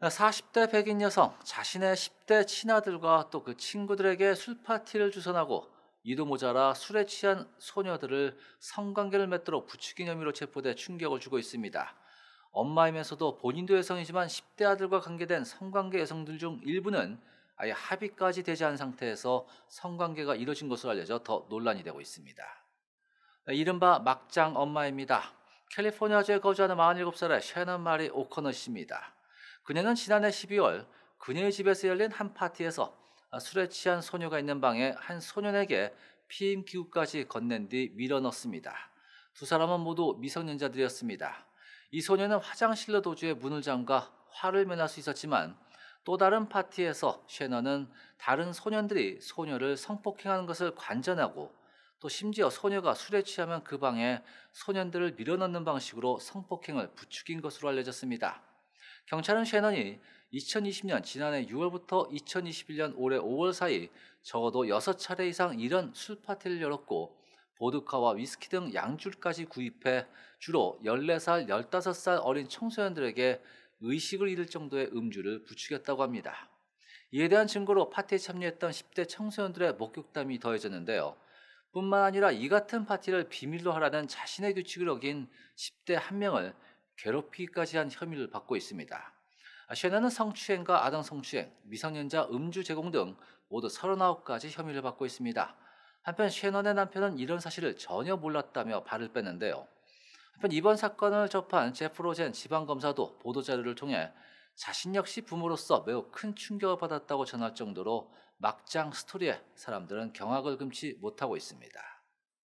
40대 백인 여성 자신의 10대 친아들과 또 그 친구들에게 술파티를 주선하고 이도 모자라 술에 취한 소녀들을 성관계를 맺도록 부추긴 혐의로 체포돼 충격을 주고 있습니다. 엄마이면서도 본인도 여성이지만 10대 아들과 관계된 성관계 여성들 중 일부는 아예 합의까지 되지 않은 상태에서 성관계가 이뤄진 것으로 알려져 더 논란이 되고 있습니다. 네, 이른바 막장 엄마입니다. 캘리포니아주에 거주하는 47살의 셰넌 마리 오커너 씨입니다. 그녀는 지난해 12월 그녀의 집에서 열린 한 파티에서 술에 취한 소녀가 있는 방에 한 소년에게 피임 기구까지 건넨 뒤 밀어넣습니다. 두 사람은 모두 미성년자들이었습니다. 이 소녀는 화장실로 도주해 문을 잠가 화를 면할 수 있었지만 또 다른 파티에서 셰너는 다른 소년들이 소녀를 성폭행하는 것을 관전하고 또 심지어 소녀가 술에 취하면 그 방에 소년들을 밀어넣는 방식으로 성폭행을 부추긴 것으로 알려졌습니다. 경찰은 셰넌이 2020년 지난해 6월부터 2021년 올해 5월 사이 적어도 6차례 이상 이런 술 파티를 열었고 보드카와 위스키 등양줄까지 구입해 주로 14살, 15살 어린 청소년들에게 의식을 잃을 정도의 음주를 부추겼다고 합니다. 이에 대한 증거로 파티에 참여했던 10대 청소년들의 목격담이 더해졌는데요. 뿐만 아니라 이 같은 파티를 비밀로 하라는 자신의 규칙을 어긴 10대 한 명을 괴롭히기까지 한 혐의를 받고 있습니다. 셰나는 아, 성추행과 아동 성추행, 미성년자 음주 제공 등 모두 39가지 혐의를 받고 있습니다. 한편 셰넌의 남편은 이런 사실을 전혀 몰랐다며 발을 뺐는데요. 한편 이번 사건을 접한 제프로젠 지방검사도 보도자료를 통해 자신 역시 부모로서 매우 큰 충격을 받았다고 전할 정도로 막장 스토리에 사람들은 경악을 금치 못하고 있습니다.